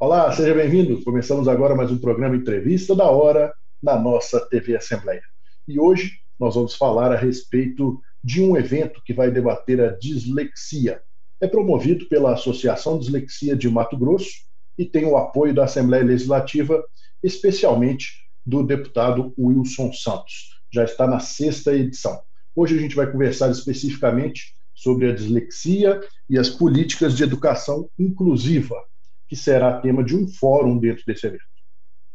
Olá, seja bem-vindo. Começamos agora mais um programa Entrevista da Hora na nossa TV Assembleia. E hoje nós vamos falar a respeito de um evento que vai debater a dislexia. É promovido pela Associação Dislexia de Mato Grosso e tem o apoio da Assembleia Legislativa, especialmente do deputado Wilson Santos. Já está na sexta edição. Hoje a gente vai conversar especificamente sobre a dislexia e as políticas de educação inclusiva que será tema de um fórum dentro desse evento,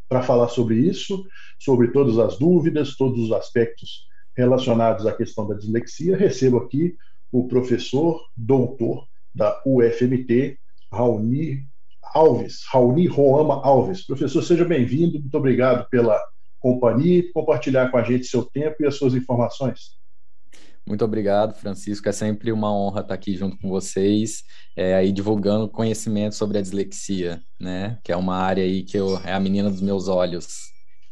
para falar sobre isso, sobre todas as dúvidas, todos os aspectos relacionados à questão da dislexia. Recebo aqui o professor doutor da UFMT, Raoni Alves, Raoni Roama Alves. Professor, seja bem-vindo, muito obrigado pela companhia, compartilhar com a gente seu tempo e as suas informações. Muito obrigado, Francisco. É sempre uma honra estar aqui junto com vocês, é, aí divulgando conhecimento sobre a dislexia, né? Que é uma área aí que eu é a menina dos meus olhos,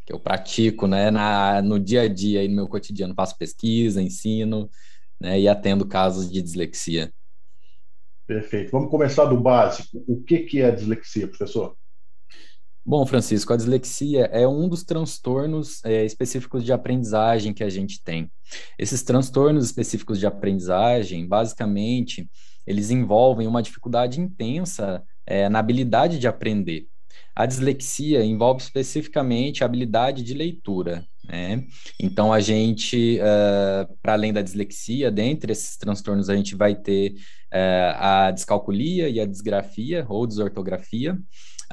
que eu pratico, né? Na, no dia a dia aí no meu cotidiano, faço pesquisa, ensino, né? E atendo casos de dislexia. Perfeito. Vamos começar do básico. O que que é a dislexia, professor? Bom, Francisco, a dislexia é um dos transtornos é, específicos de aprendizagem que a gente tem. Esses transtornos específicos de aprendizagem, basicamente, eles envolvem uma dificuldade intensa é, na habilidade de aprender. A dislexia envolve especificamente a habilidade de leitura. Né? Então, a gente, uh, para além da dislexia, dentre esses transtornos, a gente vai ter uh, a descalculia e a disgrafia ou desortografia.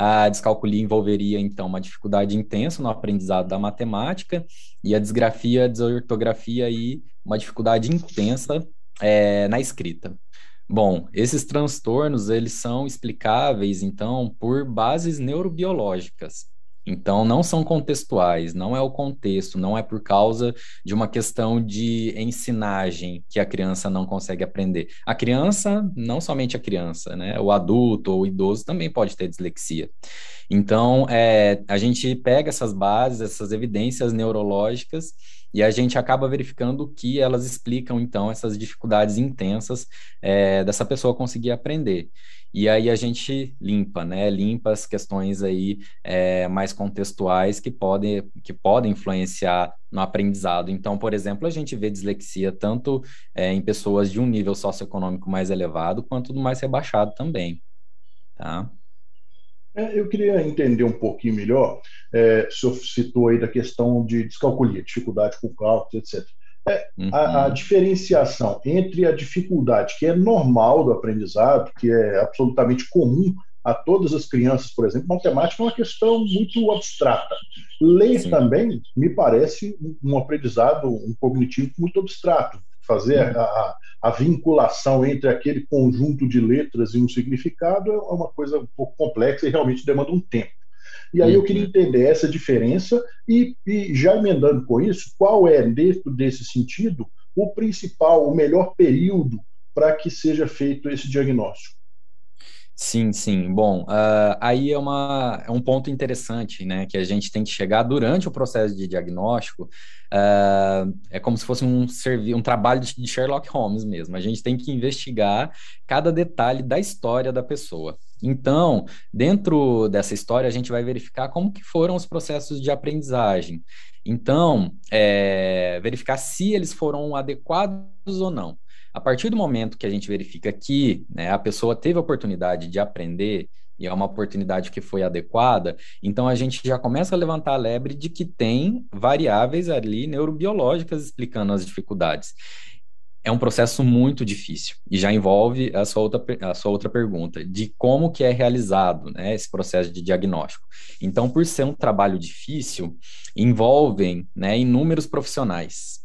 A descalculia envolveria, então, uma dificuldade intensa no aprendizado da matemática, e a desgrafia, a desortografia e uma dificuldade intensa é, na escrita. Bom, esses transtornos, eles são explicáveis, então, por bases neurobiológicas. Então, não são contextuais, não é o contexto, não é por causa de uma questão de ensinagem que a criança não consegue aprender. A criança, não somente a criança, né? O adulto ou o idoso também pode ter dislexia. Então, é, a gente pega essas bases, essas evidências neurológicas e a gente acaba verificando que elas explicam, então, essas dificuldades intensas é, dessa pessoa conseguir aprender. E aí a gente limpa, né? Limpa as questões aí é, mais contextuais que podem, que podem influenciar no aprendizado. Então, por exemplo, a gente vê dislexia tanto é, em pessoas de um nível socioeconômico mais elevado quanto do mais rebaixado também, tá? É, eu queria entender um pouquinho melhor, é, o senhor citou aí da questão de descalculia, dificuldade com cálculo, etc. É, uhum. a, a, uhum. diferenciação entre a dificuldade que é normal do aprendizado, que é absolutamente comum a todas as crianças, por exemplo, matemática é uma questão muito abstrata. Ler Sim. também me parece um aprendizado, um cognitivo muito abstrato fazer hum. a, a vinculação entre aquele conjunto de letras e um significado é uma coisa um pouco complexa e realmente demanda um tempo. E aí eu queria uhum. entender essa diferença e, e, já emendando com isso, qual é, dentro desse sentido, o principal, o melhor período para que seja feito esse diagnóstico? Sim, sim. Bom, uh, aí é, uma, é um ponto interessante, né? Que a gente tem que chegar durante o processo de diagnóstico. Uh, é como se fosse um, um trabalho de Sherlock Holmes mesmo. A gente tem que investigar cada detalhe da história da pessoa. Então, dentro dessa história, a gente vai verificar como que foram os processos de aprendizagem. Então, é, verificar se eles foram adequados ou não. A partir do momento que a gente verifica que né, a pessoa teve a oportunidade de aprender e é uma oportunidade que foi adequada, então a gente já começa a levantar a lebre de que tem variáveis ali neurobiológicas explicando as dificuldades. É um processo muito difícil e já envolve a sua outra, a sua outra pergunta, de como que é realizado né, esse processo de diagnóstico. Então, por ser um trabalho difícil, envolvem né, inúmeros profissionais,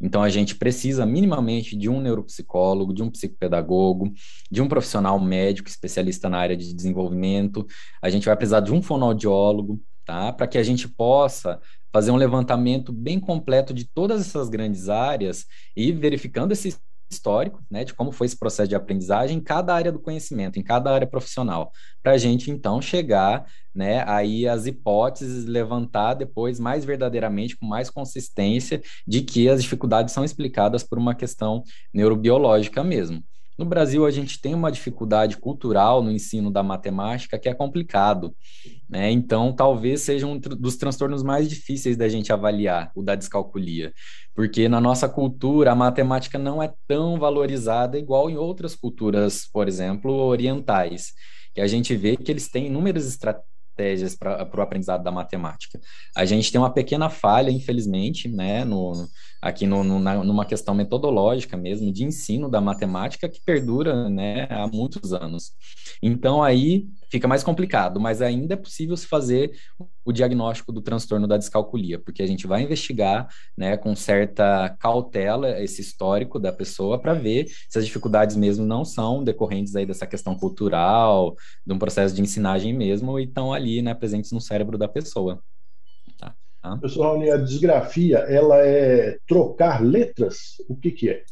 então, a gente precisa minimamente de um neuropsicólogo, de um psicopedagogo, de um profissional médico especialista na área de desenvolvimento, a gente vai precisar de um fonoaudiólogo, tá? Para que a gente possa fazer um levantamento bem completo de todas essas grandes áreas e verificando esses histórico, né, de como foi esse processo de aprendizagem em cada área do conhecimento, em cada área profissional, para a gente então chegar, né, aí as hipóteses levantar depois mais verdadeiramente com mais consistência de que as dificuldades são explicadas por uma questão neurobiológica mesmo. No Brasil, a gente tem uma dificuldade cultural no ensino da matemática que é complicado, né? Então, talvez seja um dos transtornos mais difíceis da gente avaliar, o da descalculia, porque na nossa cultura a matemática não é tão valorizada igual em outras culturas, por exemplo, orientais, que a gente vê que eles têm inúmeras estratégias para o aprendizado da matemática. A gente tem uma pequena falha, infelizmente, né, no, aqui no, no, na, numa questão metodológica mesmo, de ensino da matemática, que perdura né, há muitos anos. Então, aí fica mais complicado, mas ainda é possível se fazer o diagnóstico do transtorno da descalculia, porque a gente vai investigar né, com certa cautela esse histórico da pessoa para ver se as dificuldades mesmo não são decorrentes aí dessa questão cultural, de um processo de ensinagem mesmo, e estão ali né, presentes no cérebro da pessoa. Ah. a desgrafia, ela é trocar letras? O que, que é?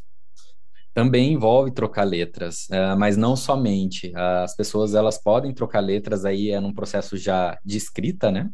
Também envolve trocar letras, eh, mas não somente. As pessoas elas podem trocar letras aí é num processo já de escrita, né?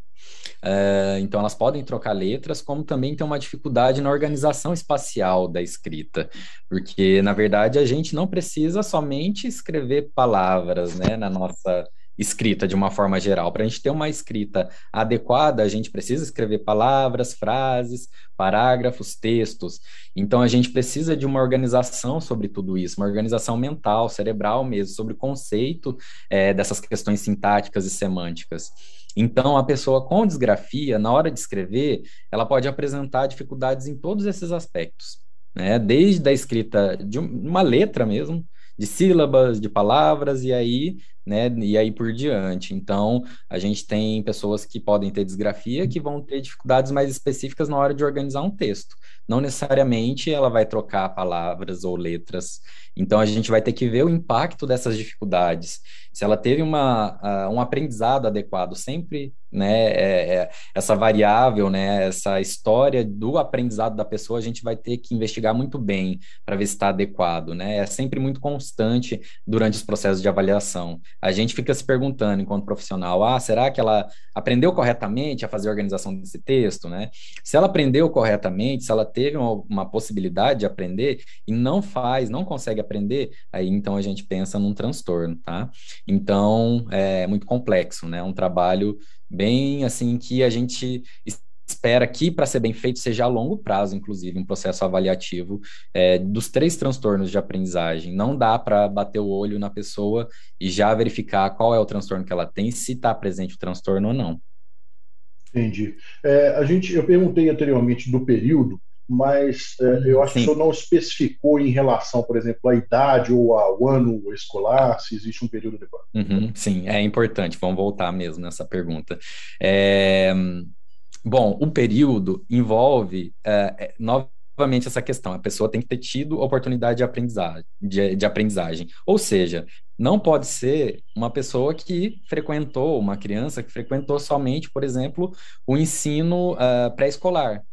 Uh, então, elas podem trocar letras, como também tem uma dificuldade na organização espacial da escrita, porque, na verdade, a gente não precisa somente escrever palavras né, na nossa escrita de uma forma geral. Para a gente ter uma escrita adequada, a gente precisa escrever palavras, frases, parágrafos, textos. Então a gente precisa de uma organização sobre tudo isso, uma organização mental, cerebral mesmo, sobre o conceito é, dessas questões sintáticas e semânticas. Então, a pessoa com desgrafia, na hora de escrever, ela pode apresentar dificuldades em todos esses aspectos, né? Desde a escrita de uma letra mesmo, de sílabas, de palavras, e aí né? E aí por diante. Então, a gente tem pessoas que podem ter desgrafia que vão ter dificuldades mais específicas na hora de organizar um texto. Não necessariamente ela vai trocar palavras ou letras. Então, a gente vai ter que ver o impacto dessas dificuldades. Se ela teve uma, uh, um aprendizado adequado, sempre né, é, é, essa variável, né, essa história do aprendizado da pessoa, a gente vai ter que investigar muito bem para ver se está adequado, né? É sempre muito constante durante os processos de avaliação. A gente fica se perguntando enquanto profissional, ah, será que ela aprendeu corretamente a fazer a organização desse texto, né? Se ela aprendeu corretamente, se ela teve uma, uma possibilidade de aprender e não faz, não consegue aprender, aí então a gente pensa num transtorno, tá? Então, é muito complexo, né? Um trabalho bem assim que a gente espera que, para ser bem feito, seja a longo prazo, inclusive, um processo avaliativo é, dos três transtornos de aprendizagem. Não dá para bater o olho na pessoa e já verificar qual é o transtorno que ela tem, se está presente o transtorno ou não. Entendi. É, a gente, eu perguntei anteriormente do período, mas é, eu acho Sim. que o senhor não especificou em relação, por exemplo, à idade ou ao ano escolar, se existe um período de... Uhum, sim, é importante, vamos voltar mesmo nessa pergunta. É, Bom, o período envolve é, é, novamente essa questão. A pessoa tem que ter tido oportunidade de aprendizagem, de, de aprendizagem. Ou seja, não pode ser uma pessoa que frequentou, uma criança que frequentou somente, por exemplo, o ensino é, pré-escolar.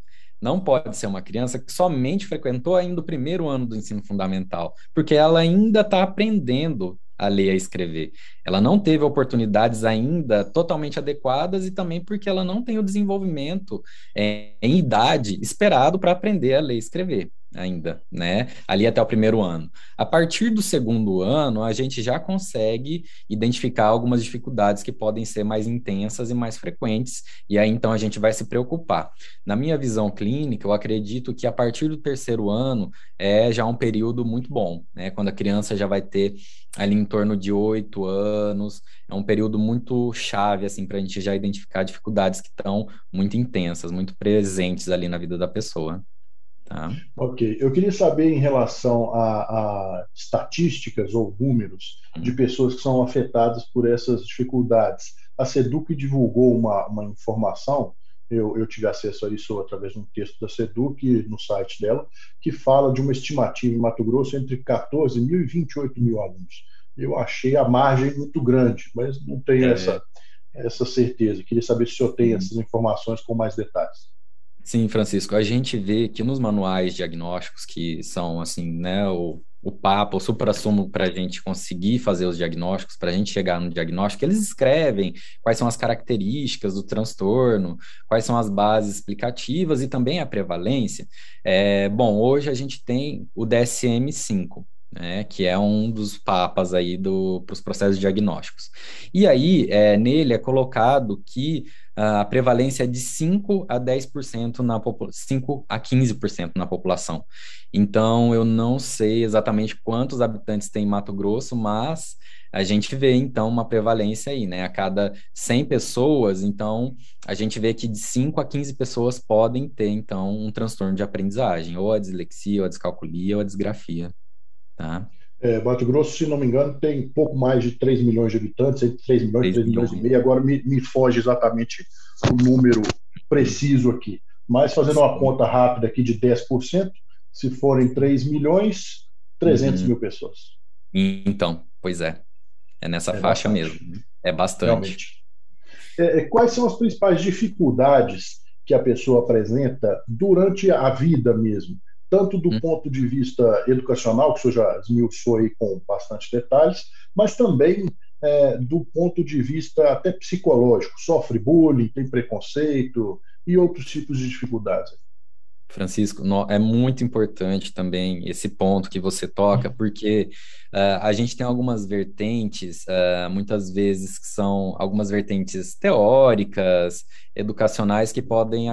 Não pode ser uma criança que somente frequentou ainda o primeiro ano do ensino fundamental, porque ela ainda está aprendendo a ler e a escrever. Ela não teve oportunidades ainda totalmente adequadas e também porque ela não tem o desenvolvimento é, em idade esperado para aprender a ler e escrever ainda, né? Ali até o primeiro ano. A partir do segundo ano, a gente já consegue identificar algumas dificuldades que podem ser mais intensas e mais frequentes, e aí então a gente vai se preocupar. Na minha visão clínica, eu acredito que a partir do terceiro ano é já um período muito bom, né? Quando a criança já vai ter ali em torno de oito anos, é um período muito chave, assim, para a gente já identificar dificuldades que estão muito intensas, muito presentes ali na vida da pessoa. Tá? Ok. Eu queria saber em relação a, a estatísticas ou números uhum. de pessoas que são afetadas por essas dificuldades. A SEDUC divulgou uma, uma informação eu, eu, tive acesso a isso através de um texto da SEDUC, no site dela, que fala de uma estimativa em Mato Grosso entre 14 mil e 28 mil alunos. Eu achei a margem muito grande, mas não tenho é. essa, essa certeza. Queria saber se o senhor tem hum. essas informações com mais detalhes. Sim, Francisco, a gente vê que nos manuais diagnósticos que são assim, né, o, o papo, o supra-sumo para a gente conseguir fazer os diagnósticos, para a gente chegar no diagnóstico, eles escrevem quais são as características do transtorno, quais são as bases explicativas e também a prevalência. É, bom, hoje a gente tem o DSM-5, né, que é um dos papas aí do, para os processos diagnósticos. E aí, é, nele é colocado que ah, a prevalência é de 5 a 10% na 5 a 15% na população. Então, eu não sei exatamente quantos habitantes tem Mato Grosso, mas a gente vê então uma prevalência aí, né? A cada 100 pessoas, então a gente vê que de 5 a 15 pessoas podem ter então um transtorno de aprendizagem, ou a dislexia, ou a descalculia, ou a desgrafia. Tá? É, Mato Grosso, se não me engano, tem pouco mais de 3 milhões de habitantes, entre 3 milhões e 3 milhões, milhões e meio. Agora me, me foge exatamente o número preciso aqui. Mas fazendo uma conta rápida aqui de 10%, se forem 3 milhões, 300 uhum. mil pessoas. Então, pois é. É nessa é faixa bastante. mesmo. É bastante. É, é, quais são as principais dificuldades que a pessoa apresenta durante a vida mesmo? tanto do hum. ponto de vista educacional, que o senhor já esmiuçou aí com bastante detalhes, mas também é, do ponto de vista até psicológico. Sofre bullying, tem preconceito e outros tipos de dificuldades. Francisco, é muito importante também esse ponto que você toca, hum. porque uh, a gente tem algumas vertentes, uh, muitas vezes que são algumas vertentes teóricas, educacionais, que podem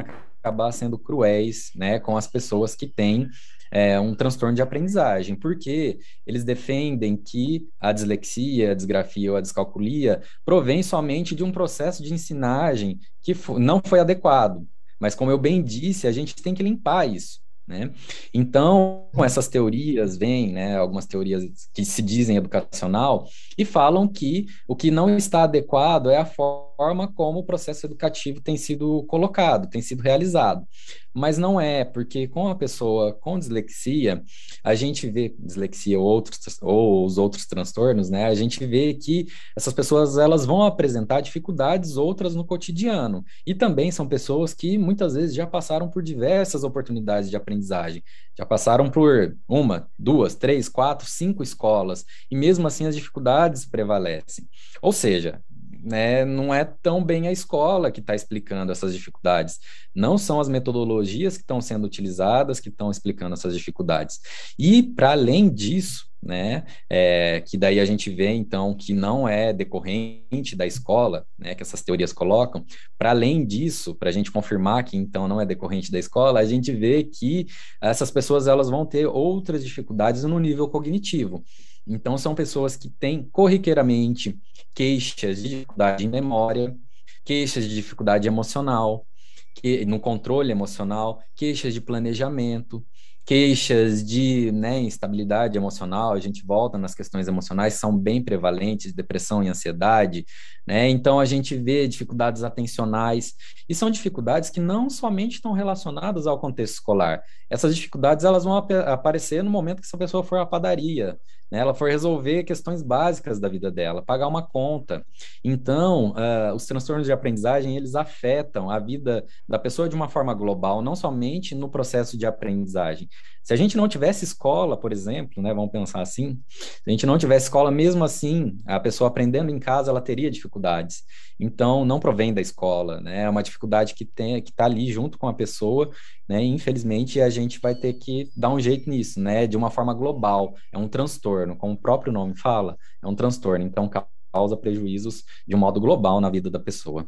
acabar sendo cruéis né, com as pessoas que têm é, um transtorno de aprendizagem, porque eles defendem que a dislexia, a disgrafia ou a descalculia provém somente de um processo de ensinagem que não foi adequado. Mas, como eu bem disse, a gente tem que limpar isso. Né? Então, essas teorias vêm, né, algumas teorias que se dizem educacional, e falam que o que não está adequado é a forma como o processo educativo tem sido colocado, tem sido realizado. Mas não é, porque com a pessoa com dislexia, a gente vê dislexia ou, outros, ou os outros transtornos, né, a gente vê que essas pessoas elas vão apresentar dificuldades outras no cotidiano. E também são pessoas que muitas vezes já passaram por diversas oportunidades de aprendizagem aprendizagem. Já passaram por uma, duas, três, quatro, cinco escolas, e mesmo assim as dificuldades prevalecem. Ou seja, né, não é tão bem a escola que está explicando essas dificuldades. Não são as metodologias que estão sendo utilizadas que estão explicando essas dificuldades. E, para além disso, né? É, que daí a gente vê então que não é decorrente da escola, né? Que essas teorias colocam. Para além disso, para a gente confirmar que então não é decorrente da escola, a gente vê que essas pessoas elas vão ter outras dificuldades no nível cognitivo. Então são pessoas que têm corriqueiramente queixas de dificuldade de memória, queixas de dificuldade emocional, que, no controle emocional, queixas de planejamento, queixas de né, instabilidade emocional, a gente volta nas questões emocionais, são bem prevalentes, depressão e ansiedade, né? Então a gente vê dificuldades atencionais, e são dificuldades que não somente estão relacionadas ao contexto escolar. Essas dificuldades elas vão ap aparecer no momento que essa pessoa for à padaria, né, ela for resolver questões básicas da vida dela, pagar uma conta. Então, uh, os transtornos de aprendizagem, eles afetam a vida da pessoa de uma forma global, não somente no processo de aprendizagem. Se a gente não tivesse escola, por exemplo, né, vamos pensar assim, se a gente não tivesse escola, mesmo assim, a pessoa aprendendo em casa, ela teria dificuldades. Então, não provém da escola, né, é uma dificuldade que está que tá ali junto com a pessoa né? Infelizmente, a gente vai ter que dar um jeito nisso, né? De uma forma global. É um transtorno, como o próprio nome fala, é um transtorno. Então, causa prejuízos de um modo global na vida da pessoa,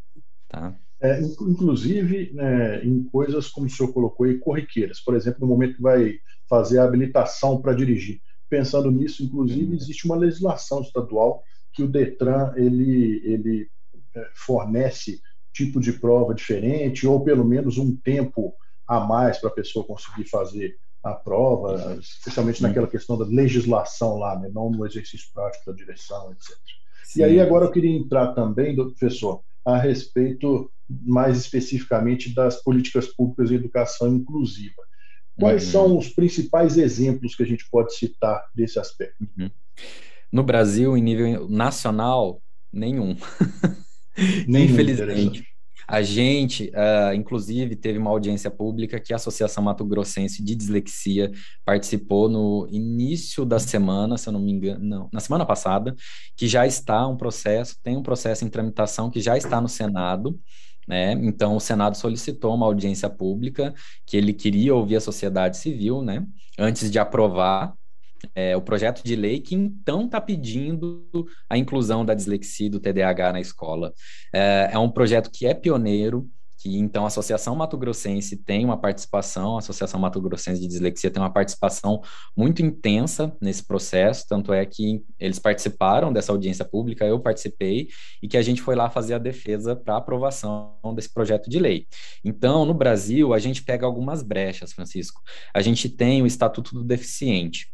tá? É, inclusive, né, em coisas, como o senhor colocou aí, corriqueiras. Por exemplo, no momento que vai fazer a habilitação para dirigir. Pensando nisso, inclusive, existe uma legislação estadual que o Detran, ele, ele é, fornece tipo de prova diferente ou pelo menos um tempo a mais para a pessoa conseguir fazer a prova, especialmente naquela questão da legislação lá, né? não no exercício prático da direção, etc. Sim. E aí agora eu queria entrar também, professor, a respeito mais especificamente das políticas públicas de educação inclusiva. Quais uhum. são os principais exemplos que a gente pode citar desse aspecto? Uhum. No Brasil, em nível nacional, nenhum. nenhum Infelizmente. A gente, uh, inclusive, teve uma audiência pública que a Associação Mato Grossense de Dislexia participou no início da semana, se eu não me engano, não, na semana passada, que já está um processo, tem um processo em tramitação que já está no Senado. Né? Então, o Senado solicitou uma audiência pública que ele queria ouvir a sociedade civil, né? Antes de aprovar é, o projeto de lei que então está pedindo a inclusão da dislexia do TDAH na escola. É, é, um projeto que é pioneiro, que então a Associação Mato Grossense tem uma participação, a Associação Mato Grossense de Dislexia tem uma participação muito intensa nesse processo, tanto é que eles participaram dessa audiência pública, eu participei, e que a gente foi lá fazer a defesa para aprovação desse projeto de lei. Então, no Brasil, a gente pega algumas brechas, Francisco. A gente tem o Estatuto do Deficiente,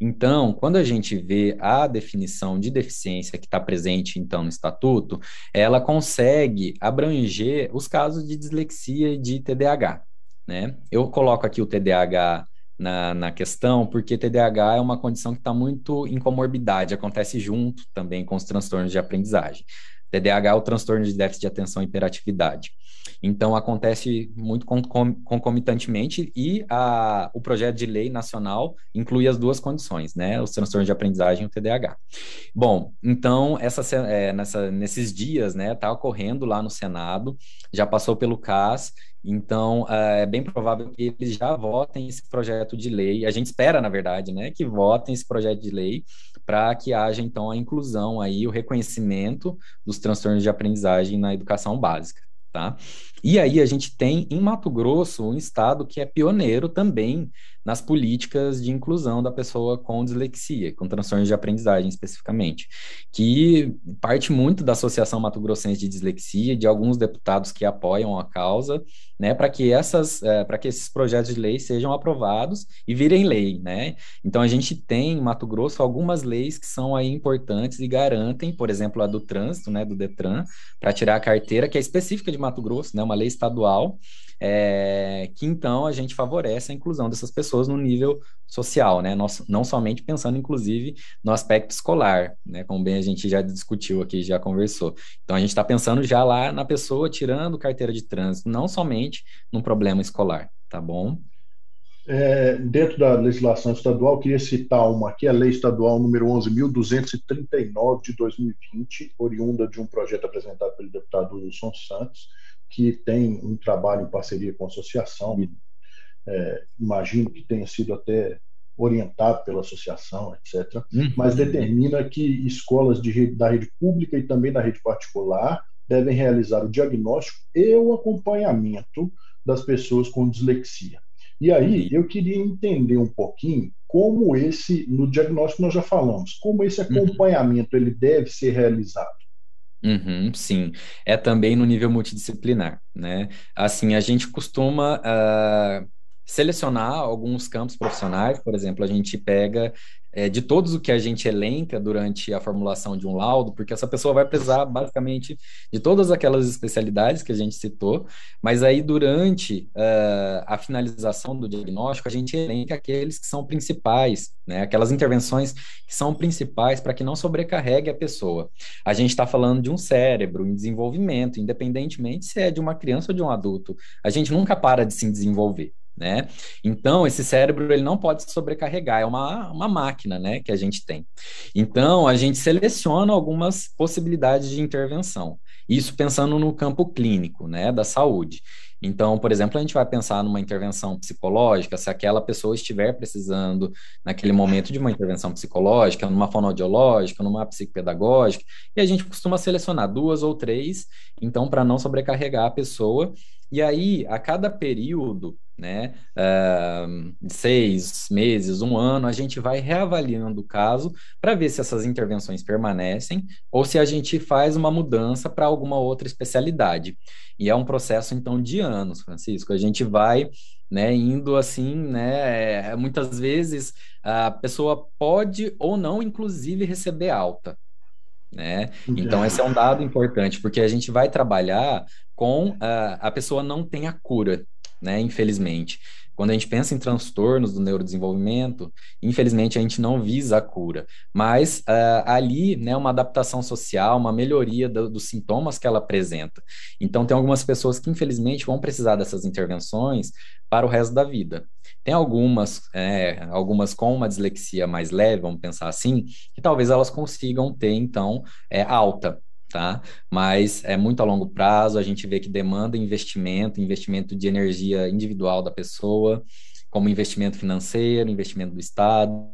então, quando a gente vê a definição de deficiência que está presente, então, no estatuto, ela consegue abranger os casos de dislexia e de TDAH, né? Eu coloco aqui o TDAH na, na questão, porque TDAH é uma condição que está muito em comorbidade, acontece junto também com os transtornos de aprendizagem. TDAH é o transtorno de déficit de atenção e hiperatividade. Então, acontece muito concomitantemente e a, o projeto de lei nacional inclui as duas condições, né? Os transtornos de aprendizagem e o TDAH. Bom, então, essa, é, nessa, nesses dias, né, está ocorrendo lá no Senado, já passou pelo CAS, então, é, é bem provável que eles já votem esse projeto de lei. A gente espera, na verdade, né, que votem esse projeto de lei para que haja, então, a inclusão aí, o reconhecimento dos transtornos de aprendizagem na educação básica. Tá? E aí a gente tem em Mato Grosso um estado que é pioneiro também nas políticas de inclusão da pessoa com dislexia, com transtornos de aprendizagem especificamente, que parte muito da Associação Mato Grossense de Dislexia, de alguns deputados que apoiam a causa, né, para que essas, é, para que esses projetos de lei sejam aprovados e virem lei, né? Então a gente tem em Mato Grosso algumas leis que são aí importantes e garantem, por exemplo, a do trânsito, né, do Detran, para tirar a carteira que é específica de Mato Grosso, né, uma lei estadual é, que então a gente favorece a inclusão dessas pessoas no nível social, né? Nós, não somente pensando, inclusive, no aspecto escolar, né? Como bem a gente já discutiu aqui, já conversou. Então a gente está pensando já lá na pessoa tirando carteira de trânsito, não somente no problema escolar, tá bom? É, dentro da legislação estadual, queria citar uma aqui, a Lei Estadual número 11.239 de 2020, oriunda de um projeto apresentado pelo deputado Wilson Santos, que tem um trabalho em parceria com a associação, é, imagino que tenha sido até orientado pela associação, etc., uhum. mas determina que escolas de, da rede pública e também da rede particular devem realizar o diagnóstico e o acompanhamento das pessoas com dislexia. E aí eu queria entender um pouquinho como esse, no diagnóstico nós já falamos, como esse uhum. acompanhamento ele deve ser realizado. Uhum, sim, é também no nível multidisciplinar, né? Assim, a gente costuma uh, selecionar alguns campos profissionais, por exemplo, a gente pega é, de todos o que a gente elenca durante a formulação de um laudo, porque essa pessoa vai precisar basicamente de todas aquelas especialidades que a gente citou, mas aí durante uh, a finalização do diagnóstico, a gente elenca aqueles que são principais, né, aquelas intervenções que são principais para que não sobrecarregue a pessoa. A gente está falando de um cérebro em desenvolvimento, independentemente se é de uma criança ou de um adulto, a gente nunca para de se desenvolver né? Então, esse cérebro ele não pode se sobrecarregar, é uma, uma máquina, né, que a gente tem. Então, a gente seleciona algumas possibilidades de intervenção. Isso pensando no campo clínico, né, da saúde. Então, por exemplo, a gente vai pensar numa intervenção psicológica, se aquela pessoa estiver precisando, naquele momento, de uma intervenção psicológica, numa fonoaudiológica, numa psicopedagógica, e a gente costuma selecionar duas ou três, então, para não sobrecarregar a pessoa e aí, a cada período, né, uh, seis meses, um ano, a gente vai reavaliando o caso para ver se essas intervenções permanecem ou se a gente faz uma mudança para alguma outra especialidade. E é um processo, então, de anos, Francisco. A gente vai né, indo assim, né, eh, muitas vezes a pessoa pode ou não, inclusive, receber alta, né? Então, esse é um dado importante, porque a gente vai trabalhar com a, ah, a pessoa não tem a cura, né? Infelizmente. Quando a gente pensa em transtornos do neurodesenvolvimento, infelizmente a gente não visa a cura, mas uh, ali, né, uma adaptação social, uma melhoria do, dos sintomas que ela apresenta. Então, tem algumas pessoas que infelizmente vão precisar dessas intervenções para o resto da vida. Tem algumas, é, algumas com uma dislexia mais leve, vamos pensar assim, que talvez elas consigam ter, então, é, alta, tá? Mas é muito a longo prazo, a gente vê que demanda investimento, investimento de energia individual da pessoa, como investimento financeiro, investimento do Estado,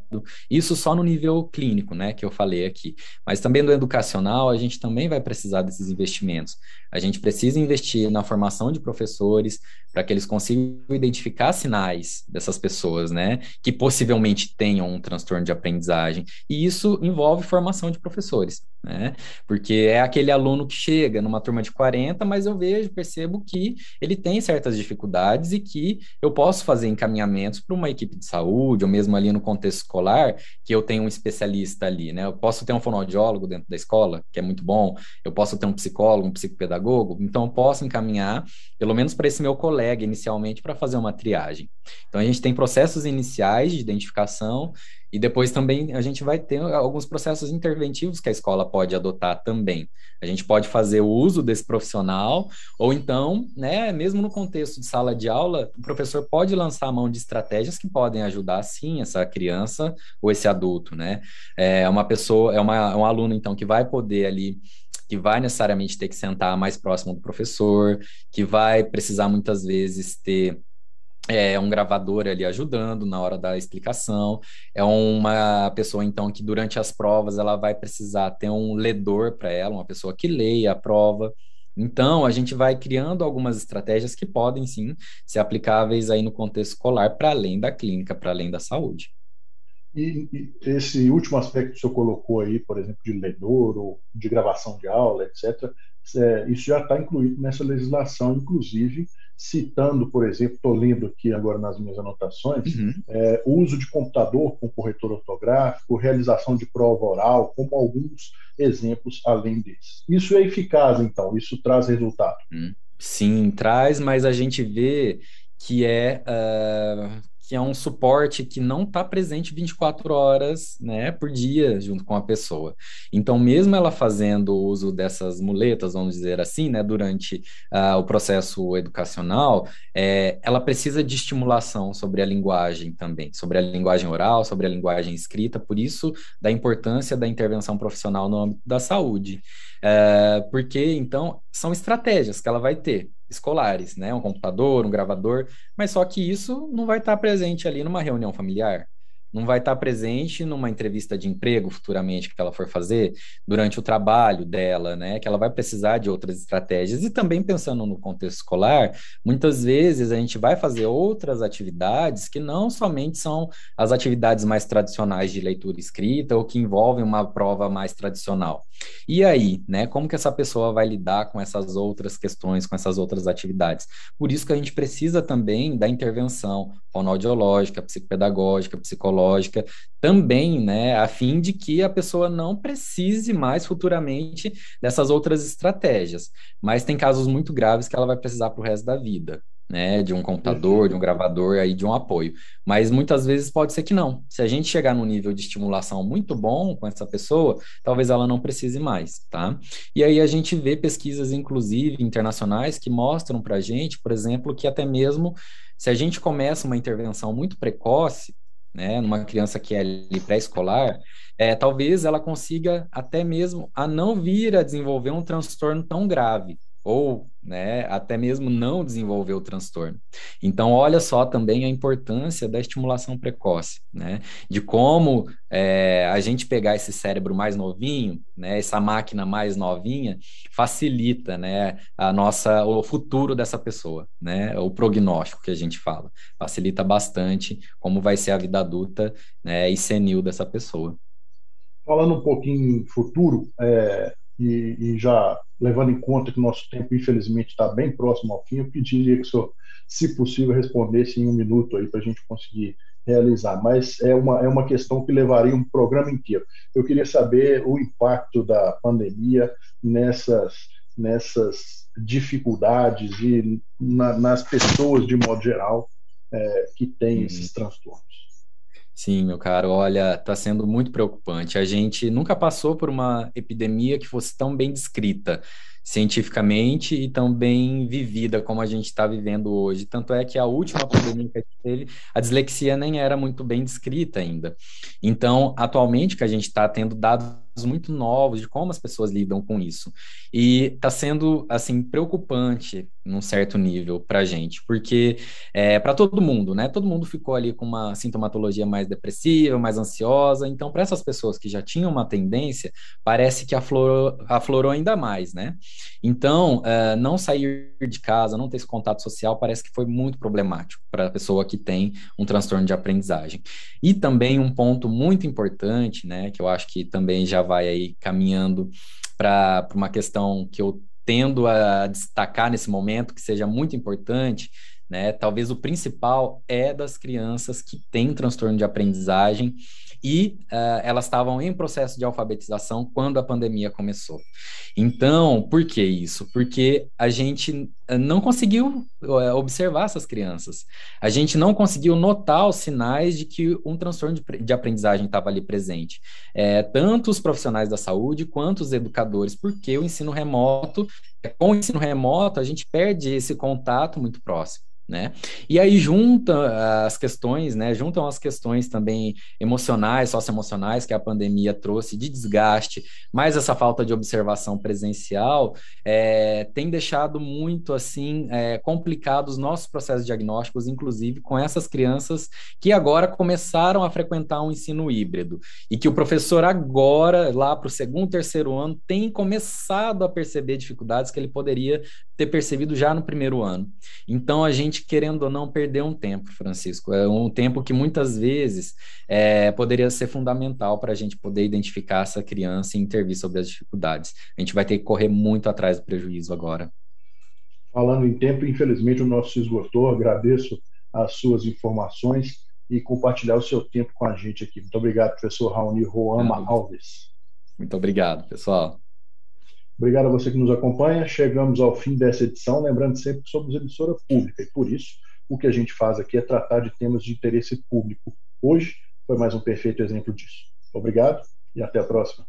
isso só no nível clínico, né, que eu falei aqui. Mas também do educacional, a gente também vai precisar desses investimentos. A gente precisa investir na formação de professores para que eles consigam identificar sinais dessas pessoas, né, que possivelmente tenham um transtorno de aprendizagem. E isso envolve formação de professores, né, porque é aquele aluno que chega numa turma de 40, mas eu vejo, percebo que ele tem certas dificuldades e que eu posso fazer encaminhar para uma equipe de saúde, ou mesmo ali no contexto escolar, que eu tenho um especialista ali, né? Eu posso ter um fonoaudiólogo dentro da escola, que é muito bom, eu posso ter um psicólogo, um psicopedagogo, então eu posso encaminhar, pelo menos para esse meu colega inicialmente, para fazer uma triagem. Então a gente tem processos iniciais de identificação e depois também a gente vai ter alguns processos interventivos que a escola pode adotar também. A gente pode fazer o uso desse profissional, ou então, né, mesmo no contexto de sala de aula, o professor pode lançar a mão de estratégias que podem ajudar, sim, essa criança ou esse adulto, né? É uma pessoa, é uma, é um aluno, então, que vai poder ali que vai necessariamente ter que sentar mais próximo do professor, que vai precisar muitas vezes ter é um gravador ali ajudando na hora da explicação, é uma pessoa então que durante as provas ela vai precisar ter um ledor para ela, uma pessoa que leia a prova. Então, a gente vai criando algumas estratégias que podem sim ser aplicáveis aí no contexto escolar para além da clínica, para além da saúde. E, e esse último aspecto que o senhor colocou aí, por exemplo, de ledor ou de gravação de aula, etc., é, isso já está incluído nessa legislação, inclusive, citando, por exemplo, estou lendo aqui agora nas minhas anotações, uhum. é, o uso de computador com corretor ortográfico, realização de prova oral, como alguns exemplos além desses. Isso é eficaz, então? Isso traz resultado? Hum. Sim, traz, mas a gente vê que é uh, que é um suporte que não está presente 24 horas né, por dia junto com a pessoa. Então, mesmo ela fazendo uso dessas muletas, vamos dizer assim, né, durante uh, o processo educacional, é, ela precisa de estimulação sobre a linguagem também, sobre a linguagem oral, sobre a linguagem escrita, por isso da importância da intervenção profissional no âmbito da saúde. Uh, porque, então, são estratégias que ela vai ter escolares, né? Um computador, um gravador, mas só que isso não vai estar presente ali numa reunião familiar não vai estar presente numa entrevista de emprego futuramente que ela for fazer, durante o trabalho dela, né? Que ela vai precisar de outras estratégias. E também pensando no contexto escolar, muitas vezes a gente vai fazer outras atividades que não somente são as atividades mais tradicionais de leitura escrita ou que envolvem uma prova mais tradicional. E aí, né? Como que essa pessoa vai lidar com essas outras questões, com essas outras atividades? Por isso que a gente precisa também da intervenção fonoaudiológica, psicopedagógica, psicológica tecnológica, também, né, a fim de que a pessoa não precise mais futuramente dessas outras estratégias. Mas tem casos muito graves que ela vai precisar para o resto da vida. Né, de um computador, uhum. de um gravador, aí de um apoio. Mas muitas vezes pode ser que não. Se a gente chegar num nível de estimulação muito bom com essa pessoa, talvez ela não precise mais, tá? E aí a gente vê pesquisas, inclusive internacionais, que mostram para gente, por exemplo, que até mesmo se a gente começa uma intervenção muito precoce, né, numa criança que é ali pré-escolar, é, talvez ela consiga até mesmo a não vir a desenvolver um transtorno tão grave, ou né, até mesmo não desenvolver o transtorno. Então, olha só também a importância da estimulação precoce, né, de como é, a gente pegar esse cérebro mais novinho, né, essa máquina mais novinha, facilita né, a nossa, o futuro dessa pessoa, né, o prognóstico que a gente fala, facilita bastante como vai ser a vida adulta né, e senil dessa pessoa. Falando um pouquinho futuro, é, e, e, já levando em conta que nosso tempo, infelizmente, está bem próximo ao fim, eu pediria que o senhor, se possível, respondesse em um minuto aí para a gente conseguir realizar. Mas é uma, é uma questão que levaria um programa inteiro. Eu queria saber o impacto da pandemia nessas, nessas dificuldades e na, nas pessoas, de modo geral, é, que têm uhum. esses transtornos. Sim, meu caro, olha, está sendo muito preocupante. A gente nunca passou por uma epidemia que fosse tão bem descrita cientificamente e tão bem vivida como a gente está vivendo hoje. Tanto é que a última pandemia que a gente teve, a dislexia nem era muito bem descrita ainda. Então, atualmente, que a gente está tendo dados muito novos de como as pessoas lidam com isso. E está sendo, assim, preocupante num certo nível para gente, porque é, para todo mundo, né? Todo mundo ficou ali com uma sintomatologia mais depressiva, mais ansiosa. Então, para essas pessoas que já tinham uma tendência, parece que aflorou, aflorou ainda mais, né? Então, é, não sair de casa, não ter esse contato social, parece que foi muito problemático para a pessoa que tem um transtorno de aprendizagem. E também um ponto muito importante, né? Que eu acho que também já vai aí caminhando para uma questão que eu tendo a destacar nesse momento, que seja muito importante, né? Talvez o principal é das crianças que têm transtorno de aprendizagem e uh, elas estavam em processo de alfabetização quando a pandemia começou. Então, por que isso? Porque a gente não conseguiu eh, observar essas crianças. A gente não conseguiu notar os sinais de que um transtorno de, de aprendizagem estava ali presente. É, tanto os profissionais da saúde quanto os educadores, porque o ensino remoto, com o ensino remoto, a gente perde esse contato muito próximo né? E aí junta ah, as questões, né? Juntam as questões também emocionais, socioemocionais que a pandemia trouxe de desgaste, mais essa falta de observação presencial é, tem deixado muito assim é, complicados os nossos processos diagnósticos, inclusive com essas crianças que agora começaram a frequentar um ensino híbrido e que o professor agora lá para o segundo, terceiro ano tem começado a perceber dificuldades que ele poderia ter percebido já no primeiro ano. Então, a gente, querendo ou não, perdeu um tempo, Francisco. É um tempo que muitas vezes é, poderia ser fundamental para a gente poder identificar essa criança e intervir sobre as dificuldades. A gente vai ter que correr muito atrás do prejuízo agora. Falando em tempo, infelizmente o nosso se esgotou. Agradeço as suas informações e compartilhar o seu tempo com a gente aqui. Muito obrigado, professor Raoni Roama é. Alves. Muito obrigado, pessoal. Obrigado a você que nos acompanha. Chegamos ao fim dessa edição, lembrando sempre que somos emissora pública e por isso o que a gente faz aqui é tratar de temas de interesse público. Hoje foi mais um perfeito exemplo disso. Obrigado e até a próxima.